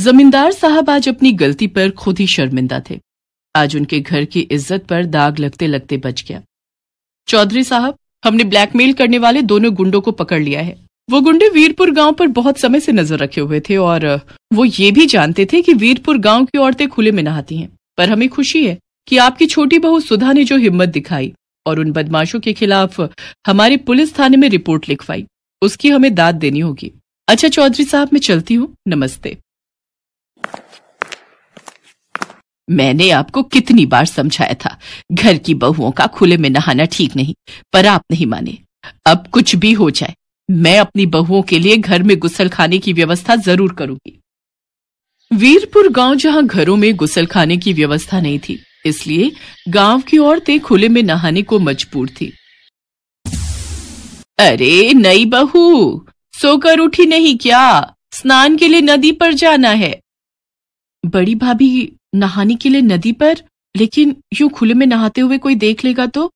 जमींदार साहब आज अपनी गलती पर खुद ही शर्मिंदा थे आज उनके घर की इज्जत पर दाग लगते लगते बच गया चौधरी साहब हमने ब्लैकमेल करने वाले दोनों गुंडों को पकड़ लिया है वो गुंडे वीरपुर गांव पर बहुत समय से नजर रखे हुए थे और वो ये भी जानते थे कि वीरपुर गांव की औरतें खुले में नहाती हैं पर हमें खुशी है कि आपकी छोटी बहू सुधा ने जो हिम्मत दिखाई और उन बदमाशों के खिलाफ हमारे पुलिस थाने में रिपोर्ट लिखवाई उसकी हमें दाद देनी होगी अच्छा चौधरी साहब मैं चलती हूँ नमस्ते मैंने आपको कितनी बार समझाया था घर की बहुओं का खुले में नहाना ठीक नहीं पर आप नहीं माने अब कुछ भी हो जाए मैं अपनी बहुओं के लिए घर में गुसल खाने की व्यवस्था जरूर करूंगी वीरपुर गांव जहां घरों में गुसल खाने की व्यवस्था नहीं थी इसलिए गांव की औरतें खुले में नहाने को मजबूर थी अरे नई बहू सोकर उठी नहीं क्या स्नान के लिए नदी पर जाना है बड़ी भाभी नहाने के लिए नदी पर लेकिन यूं खुले में नहाते हुए कोई देख लेगा तो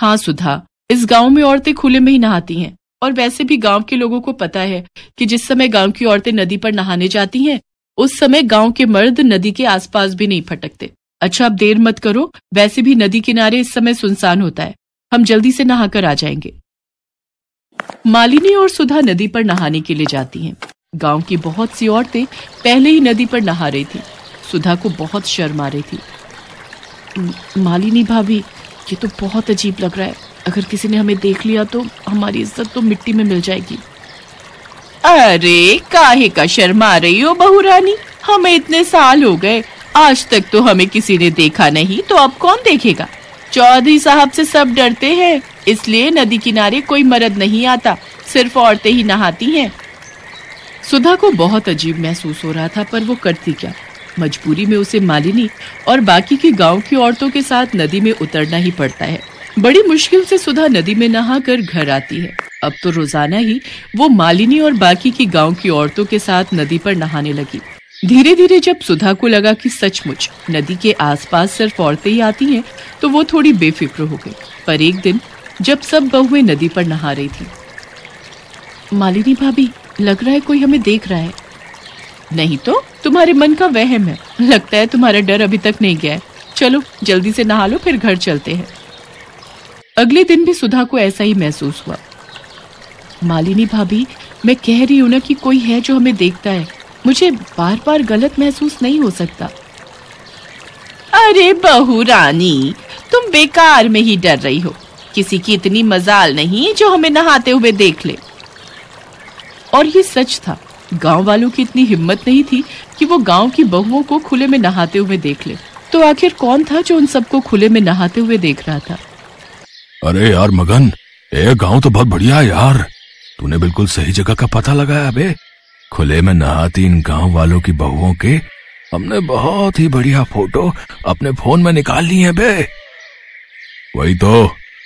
हाँ सुधा इस गांव में औरतें खुले में ही नहाती हैं और वैसे भी गांव के लोगों को पता है कि जिस समय गांव की औरतें नदी पर नहाने जाती हैं उस समय गांव के मर्द नदी के आसपास भी नहीं फटकते अच्छा अब देर मत करो वैसे भी नदी किनारे इस समय सुनसान होता है हम जल्दी से नहाकर आ जाएंगे मालिनी और सुधा नदी पर नहाने के लिए जाती हैं। गांव की बहुत सी औरतें पहले ही नदी पर नहा रही थी सुधा को बहुत शर्म आ रही थी मालिनी भाभी ये तो बहुत अजीब लग रहा है अगर किसी ने हमें देख लिया तो हमारी इज्जत तो मिट्टी में मिल जाएगी अरे काहे का शर्मा रही हो बहू रानी हमें इतने साल हो गए आज तक तो हमें किसी ने देखा नहीं तो अब कौन देखेगा चौधरी साहब से सब डरते हैं इसलिए नदी किनारे कोई मर्द नहीं आता सिर्फ औरतें ही नहाती हैं सुधा को बहुत अजीब महसूस हो रहा था पर वो करती क्या मजबूरी में उसे मालिनी और बाकी के गांव की औरतों के साथ नदी में उतरना ही पड़ता है बड़ी मुश्किल से सुधा नदी में नहा कर घर आती है अब तो रोजाना ही वो मालिनी और बाकी की गांव की औरतों के साथ नदी पर नहाने लगी धीरे धीरे जब सुधा को लगा कि सचमुच नदी के आसपास सिर्फ औरतें ही आती हैं, तो वो थोड़ी बेफिक्र हो गई पर एक दिन जब सब बहुएं नदी पर नहा रही थी मालिनी भाभी लग रहा है कोई हमें देख रहा है नहीं तो तुम्हारे मन का वहम है लगता है तुम्हारा डर अभी तक नहीं गया चलो जल्दी से नहा लो फिर घर चलते हैं अगले दिन भी सुधा को ऐसा ही महसूस हुआ मालिनी भाभी मैं कह रही हूँ ना कि कोई है जो हमें देखता है मुझे बार बार गलत महसूस नहीं हो सकता अरे बहू रानी तुम बेकार में ही डर रही हो किसी की इतनी मजाल नहीं जो हमें नहाते हुए देख ले और ये सच था गांव वालों की इतनी हिम्मत नहीं थी कि वो गांव की बहुओं को खुले में नहाते हुए देख ले तो आखिर कौन था जो उन सबको खुले में नहाते हुए देख रहा था अरे यार मगन ये गांव तो बहुत बढ़िया है यार तूने बिल्कुल सही जगह का पता लगाया अबे खुले में नहाती इन गांव वालों की बहुओं के हमने बहुत ही बढ़िया फोटो अपने फोन में निकाल ली है बे वही तो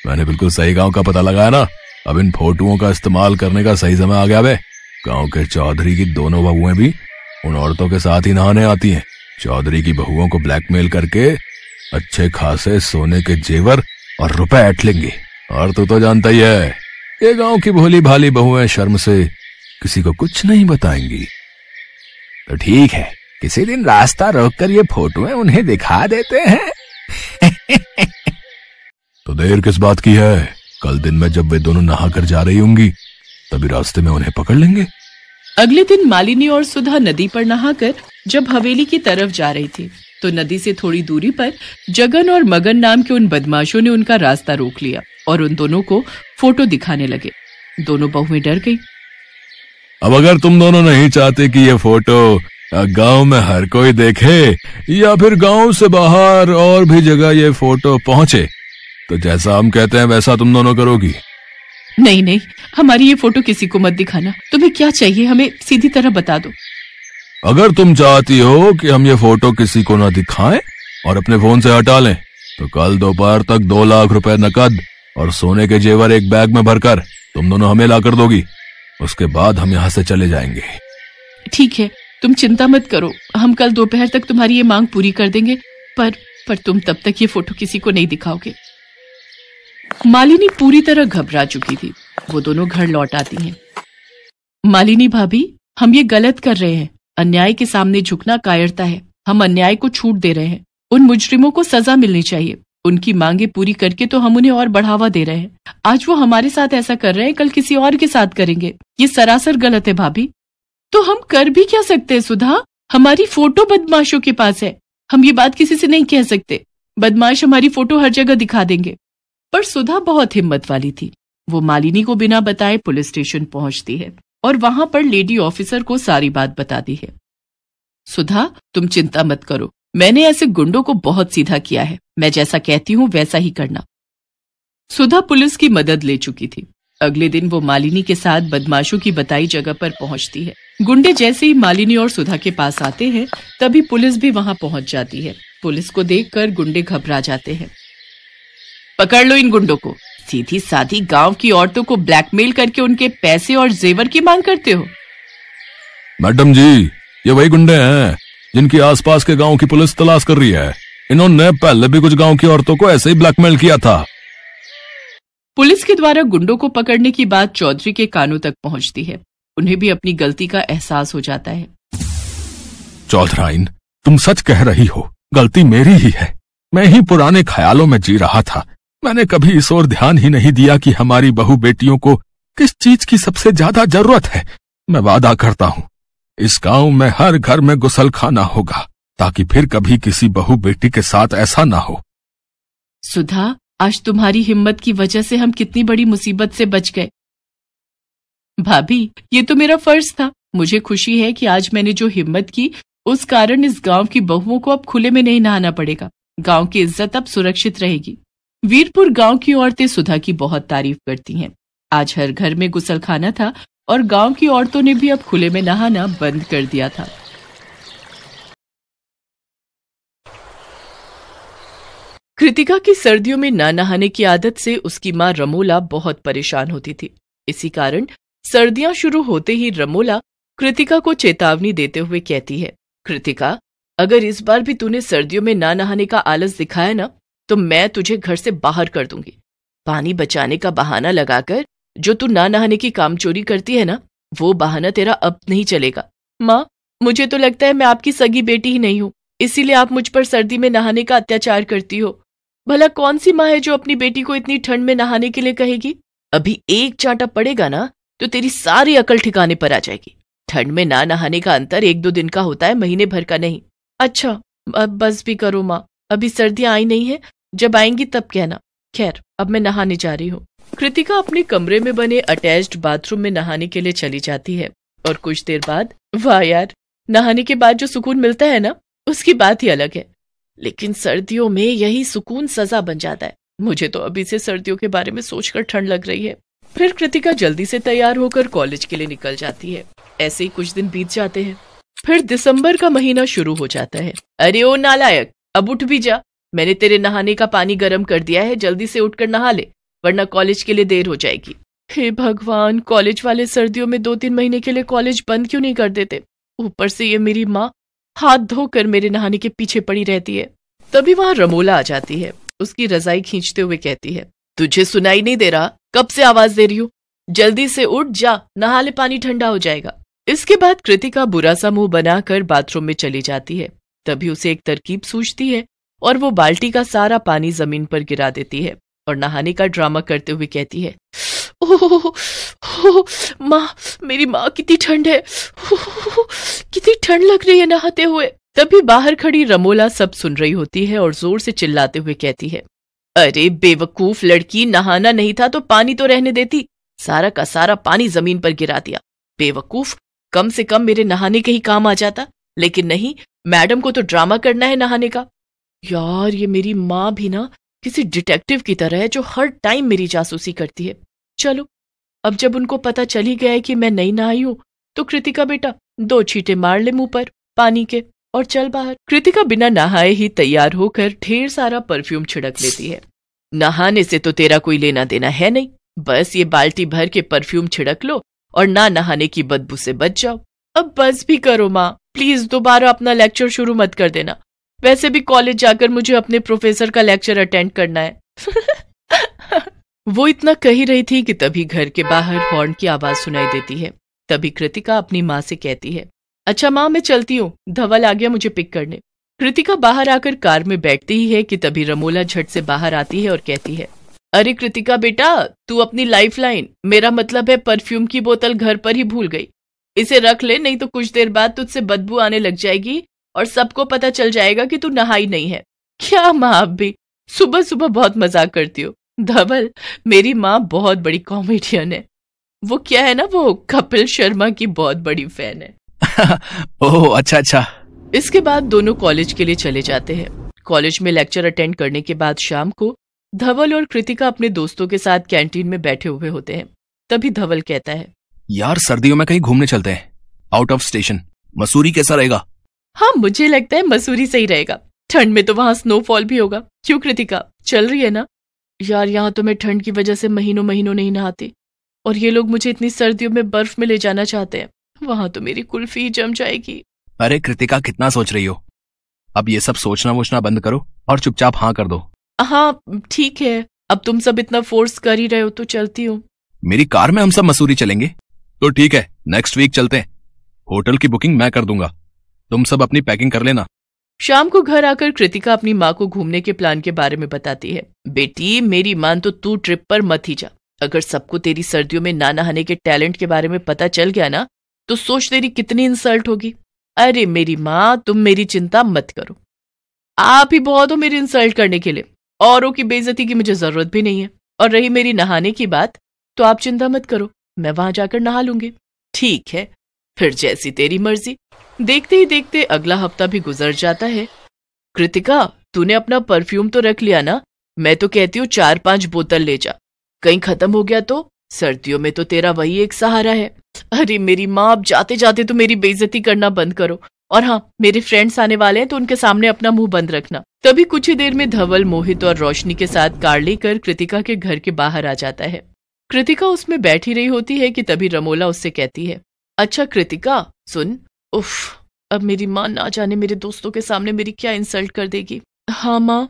मैंने बिल्कुल सही गांव का पता लगाया ना अब इन फोटुओं का इस्तेमाल करने का सही समय आ गया भाई गांव के चौधरी की दोनों बहुएं भी उन औरतों के साथ ही नहाने आती हैं चौधरी की बहुओं को ब्लैकमेल करके अच्छे खासे सोने के जेवर और रुपए ऐट लेंगे और तू तो जानता ही है ये गांव की भोली भाली बहुएं शर्म से किसी को कुछ नहीं बताएंगी तो ठीक है किसी दिन रास्ता कर ये फोटोएं उन्हें दिखा देते हैं तो देर किस बात की है कल दिन में जब वे दोनों नहा कर जा रही होंगी तभी रास्ते में उन्हें पकड़ लेंगे अगले दिन मालिनी और सुधा नदी पर नहाकर जब हवेली की तरफ जा रही थी तो नदी से थोड़ी दूरी पर जगन और मगन नाम के उन बदमाशों ने उनका रास्ता रोक लिया और उन दोनों को फोटो दिखाने लगे दोनों बहुएं डर गई अब अगर तुम दोनों नहीं चाहते कि ये फोटो गांव में हर कोई देखे या फिर गांव से बाहर और भी जगह ये फोटो पहुंचे तो जैसा हम कहते हैं वैसा तुम दोनों करोगी नहीं नहीं हमारी ये फोटो किसी को मत दिखाना तुम्हें क्या चाहिए हमें सीधी तरह बता दो अगर तुम चाहती हो कि हम ये फोटो किसी को ना दिखाएं और अपने फोन से हटा लें तो कल दोपहर तक दो लाख रुपए नकद और सोने के जेवर एक बैग में भरकर तुम दोनों हमें ला कर दोगी उसके बाद हम यहाँ से चले जाएंगे ठीक है तुम चिंता मत करो हम कल दोपहर तक तुम्हारी ये मांग पूरी कर देंगे पर पर तुम तब तक ये फोटो किसी को नहीं दिखाओगे मालिनी पूरी तरह घबरा चुकी थी वो दोनों घर लौट आती हैं मालिनी भाभी हम ये गलत कर रहे हैं अन्याय के सामने झुकना कायरता है हम अन्याय को छूट दे रहे हैं उन मुजरिमों को सजा मिलनी चाहिए उनकी मांगे पूरी करके तो हम उन्हें और बढ़ावा दे रहे हैं आज वो हमारे साथ ऐसा कर रहे हैं कल किसी और के साथ करेंगे ये सरासर गलत है भाभी तो हम कर भी क्या सकते हैं सुधा हमारी फोटो बदमाशों के पास है हम ये बात किसी से नहीं कह सकते बदमाश हमारी फोटो हर जगह दिखा देंगे पर सुधा बहुत हिम्मत वाली थी वो मालिनी को बिना बताए पुलिस स्टेशन पहुंचती है और वहां पर लेडी ऑफिसर को सारी बात बताती है सुधा तुम चिंता मत करो मैंने ऐसे गुंडों को बहुत सीधा किया है मैं जैसा कहती हूँ वैसा ही करना सुधा पुलिस की मदद ले चुकी थी अगले दिन वो मालिनी के साथ बदमाशों की बताई जगह पर पहुंचती है गुंडे जैसे ही मालिनी और सुधा के पास आते हैं तभी पुलिस भी वहां पहुंच जाती है पुलिस को देखकर गुंडे घबरा जाते हैं पकड़ लो इन गुंडों को सीधी साधी गांव की औरतों को ब्लैकमेल करके उनके पैसे और जेवर की मांग करते हो मैडम जी ये वही गुंडे हैं जिनकी आसपास के गांव की पुलिस तलाश कर रही है इन्होंने पहले भी कुछ गांव की औरतों को ऐसे ही ब्लैकमेल किया था पुलिस के द्वारा गुंडों को पकड़ने की बात चौधरी के कानों तक पहुंचती है उन्हें भी अपनी गलती का एहसास हो जाता है चौधराइन तुम सच कह रही हो गलती मेरी ही है मैं ही पुराने ख्यालों में जी रहा था मैंने कभी इस ओर ध्यान ही नहीं दिया कि हमारी बहु बेटियों को किस चीज की सबसे ज्यादा जरूरत है मैं वादा करता हूँ इस गांव में हर घर में गुसल खाना होगा ताकि फिर कभी किसी बहु बेटी के साथ ऐसा ना हो सुधा आज तुम्हारी हिम्मत की वजह से हम कितनी बड़ी मुसीबत से बच गए भाभी ये तो मेरा फर्ज था मुझे खुशी है कि आज मैंने जो हिम्मत की उस कारण इस गांव की बहुओं को अब खुले में नहीं नहाना पड़ेगा गांव की इज्जत अब सुरक्षित रहेगी वीरपुर गांव की औरतें सुधा की बहुत तारीफ करती हैं आज हर घर में गुसलखाना था और गांव की औरतों ने भी अब खुले में नहाना बंद कर दिया था कृतिका की सर्दियों में ना नहाने की आदत से उसकी माँ रमोला बहुत परेशान होती थी इसी कारण सर्दियां शुरू होते ही रमोला कृतिका को चेतावनी देते हुए कहती है कृतिका अगर इस बार भी तूने सर्दियों में ना नहाने का आलस दिखाया ना तो मैं तुझे घर से बाहर कर दूंगी पानी बचाने का बहाना लगाकर जो तू ना नहाने की काम चोरी करती है ना वो बहाना तेरा अब नहीं चलेगा माँ मुझे तो लगता है मैं आपकी सगी बेटी ही नहीं हूँ इसीलिए आप मुझ पर सर्दी में नहाने का अत्याचार करती हो भला कौन सी माँ है जो अपनी बेटी को इतनी ठंड में नहाने के लिए कहेगी अभी एक चांटा पड़ेगा ना तो तेरी सारी अकल ठिकाने पर आ जाएगी ठंड में ना नहाने का अंतर एक दो दिन का होता है महीने भर का नहीं अच्छा बस भी करो माँ अभी सर्दियां आई नहीं है जब आएंगी तब कहना खैर अब मैं नहाने जा रही हूँ कृतिका अपने कमरे में बने अटैच्ड बाथरूम में नहाने के लिए चली जाती है और कुछ देर बाद वाह यार नहाने के बाद जो सुकून मिलता है ना उसकी बात ही अलग है लेकिन सर्दियों में यही सुकून सजा बन जाता है मुझे तो अभी से सर्दियों के बारे में सोचकर ठंड लग रही है फिर कृतिका जल्दी से तैयार होकर कॉलेज के लिए निकल जाती है ऐसे ही कुछ दिन बीत जाते हैं फिर दिसंबर का महीना शुरू हो जाता है अरे ओ नालायक अब उठ भी जा मैंने तेरे नहाने का पानी गर्म कर दिया है जल्दी से उठकर नहा ले वरना कॉलेज के लिए देर हो जाएगी हे भगवान कॉलेज वाले सर्दियों में दो तीन महीने के लिए कॉलेज बंद क्यों नहीं कर देते ऊपर से ये मेरी माँ हाथ धोकर मेरे नहाने के पीछे पड़ी रहती है तभी वहां रमोला आ जाती है उसकी रजाई खींचते हुए कहती है तुझे सुनाई नहीं दे रहा कब से आवाज दे रही हूँ जल्दी से उठ जा नहा ले पानी ठंडा हो जाएगा इसके बाद कृतिका बुरा सा मुंह बनाकर बाथरूम में चली जाती है तभी उसे एक तरकीब सूझती है और वो बाल्टी का सारा पानी जमीन पर गिरा देती है और नहाने का ड्रामा करते हुए कहती है माँ मेरी माँ कितनी ठंड है कितनी ठंड लग रही है नहाते हुए तभी बाहर खड़ी रमोला सब सुन रही होती है और जोर से चिल्लाते हुए कहती है अरे बेवकूफ लड़की नहाना नहीं था तो पानी तो रहने देती सारा का सारा पानी जमीन पर गिरा दिया बेवकूफ कम से कम मेरे नहाने के ही काम आ जाता लेकिन नहीं मैडम को तो ड्रामा करना है नहाने का यार ये मेरी माँ भी ना किसी डिटेक्टिव की तरह है जो हर टाइम मेरी जासूसी करती है चलो अब जब उनको पता चल ही गया है कि मैं नहीं नहाई हूं तो कृतिका बेटा दो छींटे मार ले मुंह पर पानी के और चल बाहर कृतिका बिना नहाए ही तैयार होकर ढेर सारा परफ्यूम छिड़क लेती है नहाने से तो तेरा कोई लेना देना है नहीं बस ये बाल्टी भर के परफ्यूम छिड़क लो और ना नहाने की बदबू से बच जाओ अब बस भी करो माँ प्लीज दोबारा अपना लेक्चर शुरू मत कर देना वैसे भी कॉलेज जाकर मुझे अपने प्रोफेसर का लेक्चर अटेंड करना है वो इतना कह ही रही थी कि तभी घर के बाहर हॉर्न की आवाज सुनाई देती है तभी कृतिका अपनी माँ से कहती है अच्छा माँ मैं चलती हूँ धवल आ गया मुझे पिक करने कृतिका बाहर आकर कार में बैठती ही है कि तभी रमोला झट से बाहर आती है और कहती है अरे कृतिका बेटा तू अपनी लाइफ लाइन मेरा मतलब है परफ्यूम की बोतल घर पर ही भूल गई इसे रख ले नहीं तो कुछ देर बाद तुझसे बदबू आने लग जाएगी और सबको पता चल जाएगा कि तू नहाई नहीं है क्या माँ आप भी सुबह सुबह बहुत मजाक करती हो धवल मेरी माँ बहुत बड़ी कॉमेडियन है वो क्या है ना वो कपिल शर्मा की बहुत बड़ी फैन है ओह अच्छा अच्छा इसके बाद दोनों कॉलेज के लिए चले जाते हैं कॉलेज में लेक्चर अटेंड करने के बाद शाम को धवल और कृतिका अपने दोस्तों के साथ कैंटीन में बैठे हुए होते हैं तभी धवल कहता है यार सर्दियों में कहीं घूमने चलते हैं आउट ऑफ स्टेशन मसूरी कैसा रहेगा हाँ मुझे लगता है मसूरी सही रहेगा ठंड में तो वहाँ स्नोफॉल भी होगा क्यों कृतिका चल रही है ना यार यहाँ तो मैं ठंड की वजह से महीनों महीनों नहीं नहाती और ये लोग मुझे इतनी सर्दियों में बर्फ में ले जाना चाहते हैं वहाँ तो मेरी कुल्फी जम जाएगी अरे कृतिका कितना सोच रही हो अब ये सब सोचना वोचना बंद करो और चुपचाप हाँ कर दो हाँ ठीक है अब तुम सब इतना फोर्स कर ही रहे हो तो चलती हूँ मेरी कार में हम सब मसूरी चलेंगे तो ठीक है नेक्स्ट वीक चलते हैं होटल की बुकिंग मैं कर दूंगा तुम सब अपनी पैकिंग कर लेना शाम को घर आकर कृतिका अपनी माँ को घूमने के प्लान के बारे में बताती है बेटी मेरी मान तो तू ट्रिप पर मत ही जा अगर सबको तेरी सर्दियों में ना नहाने के टैलेंट के बारे में पता चल गया ना तो सोच तेरी कितनी इंसल्ट होगी अरे मेरी माँ तुम मेरी चिंता मत करो आप ही बहुत हो मेरी इंसल्ट करने के लिए औरों की बेइज्जती की मुझे जरूरत भी नहीं है और रही मेरी नहाने की बात तो आप चिंता मत करो मैं वहां जाकर नहा लूंगी ठीक है फिर जैसी तेरी मर्जी देखते ही देखते अगला हफ्ता भी गुजर जाता है कृतिका तूने अपना परफ्यूम तो रख लिया ना मैं तो कहती हूँ चार पांच बोतल ले जा कहीं खत्म हो गया तो सर्दियों में तो तेरा वही एक सहारा है अरे मेरी माँ अब जाते जाते तो मेरी बेइज्जती करना बंद करो और हाँ मेरे फ्रेंड्स आने वाले हैं तो उनके सामने अपना मुंह बंद रखना तभी कुछ ही देर में धवल मोहित और रोशनी के साथ कार लेकर कृतिका के घर के बाहर आ जाता है कृतिका उसमें बैठी रही होती है कि तभी रमोला उससे कहती है अच्छा कृतिका सुन उफ अब मेरी माँ ना जाने मेरे दोस्तों के सामने मेरी क्या इंसल्ट कर देगी हाँ माँ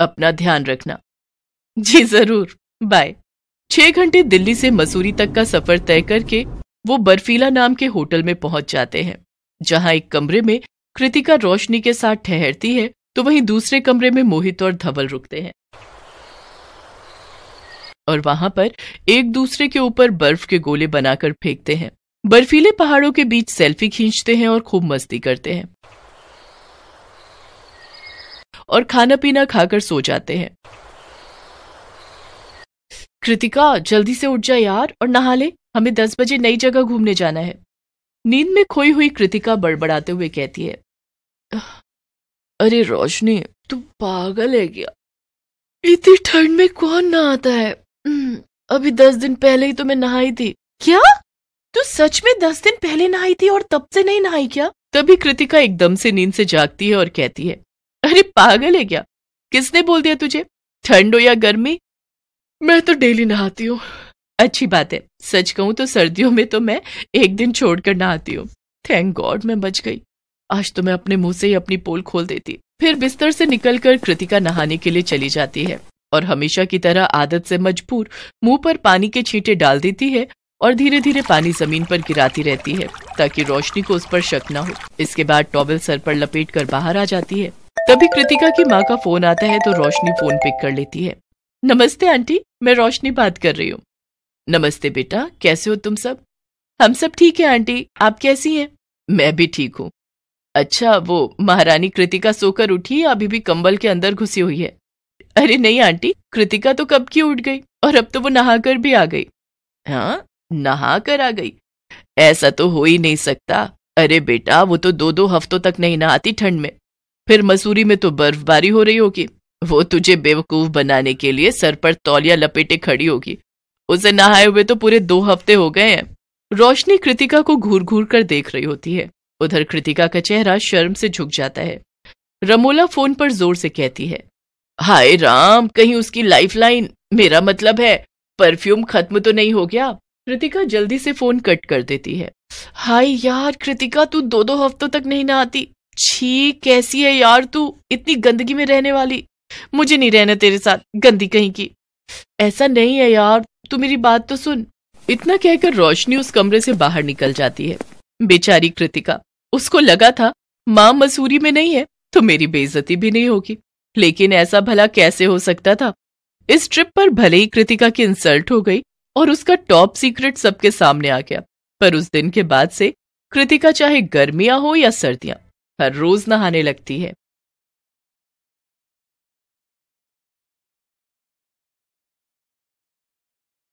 अपना ध्यान रखना जी जरूर बाय छह घंटे दिल्ली से मसूरी तक का सफर तय करके वो बर्फीला नाम के होटल में पहुंच जाते हैं जहां एक कमरे में कृतिका रोशनी के साथ ठहरती है तो वहीं दूसरे कमरे में मोहित और धवल रुकते हैं और वहां पर एक दूसरे के ऊपर बर्फ के गोले बनाकर फेंकते हैं बर्फीले पहाड़ों के बीच सेल्फी खींचते हैं और खूब मस्ती करते हैं और खाना पीना खाकर सो जाते हैं कृतिका जल्दी से उठ जा यार और नहा ले हमें दस बजे नई जगह घूमने जाना है नींद में खोई हुई कृतिका बड़बड़ाते हुए कहती है अरे रोशनी तू पागल है क्या इतनी ठंड में कौन नहाता है हम्म, अभी दस दिन पहले ही तो मैं नहाई थी क्या तू सच में दस दिन पहले नहाई थी और तब से नहीं नहाई क्या तभी कृतिका एकदम से नींद से जागती है और कहती है अरे पागल है क्या किसने बोल दिया तुझे ठंड हो या गर्मी मैं तो डेली नहाती हूँ अच्छी बात है सच कहूँ तो सर्दियों में तो मैं एक दिन छोड़कर नहाती हूँ थैंक गॉड मैं बच गई आज तो मैं अपने मुंह से ही अपनी पोल खोल देती फिर बिस्तर से निकलकर कृतिका नहाने के लिए चली जाती है और हमेशा की तरह आदत से मजबूर मुंह पर पानी के छींटे डाल देती है और धीरे धीरे पानी जमीन पर गिराती रहती है ताकि रोशनी को उस पर शक न हो इसके बाद टॉवल सर पर लपेट कर बाहर आ जाती है तभी कृतिका की माँ का फोन आता है तो रोशनी फोन पिक कर लेती है नमस्ते आंटी मैं रोशनी बात कर रही हूँ नमस्ते बेटा कैसे हो तुम सब हम सब ठीक है आंटी आप कैसी हैं मैं भी ठीक हूँ अच्छा वो महारानी कृतिका सोकर उठी अभी भी कंबल के अंदर घुसी हुई है अरे नहीं आंटी कृतिका तो कब की उठ गई और अब तो वो नहाकर भी आ गई हाँ नहा कर आ गई ऐसा तो हो ही नहीं सकता अरे बेटा वो तो दो दो हफ्तों तक नहीं नहाती ठंड में फिर मसूरी में तो बर्फबारी हो रही होगी वो तुझे बेवकूफ बनाने के लिए सर पर तौलिया लपेटे खड़ी होगी उसे नहाए हुए तो पूरे दो हफ्ते हो गए हैं रोशनी कृतिका को घूर घूर कर देख रही होती है उधर कृतिका का चेहरा शर्म से झुक जाता है रमोला फोन पर जोर से कहती है हाय राम कहीं उसकी लाइफलाइन मेरा मतलब है परफ्यूम खत्म तो नहीं हो गया कृतिका जल्दी से फोन कट कर देती है हाय यार कृतिका तू दो दो हफ्तों तक नहीं ना आती छी कैसी है यार तू इतनी गंदगी में रहने वाली मुझे नहीं रहना तेरे साथ गंदी कहीं की ऐसा नहीं है यार तू मेरी बात तो सुन इतना कहकर रोशनी उस कमरे से बाहर निकल जाती है बेचारी कृतिका उसको लगा था माँ मसूरी में नहीं है तो मेरी बेइज्जती भी नहीं होगी लेकिन ऐसा भला कैसे हो सकता था इस ट्रिप पर भले ही कृतिका की इंसल्ट हो गई और उसका टॉप सीक्रेट सबके सामने आ गया पर उस दिन के बाद से कृतिका चाहे गर्मियां हो या सर्दियां हर रोज नहाने लगती है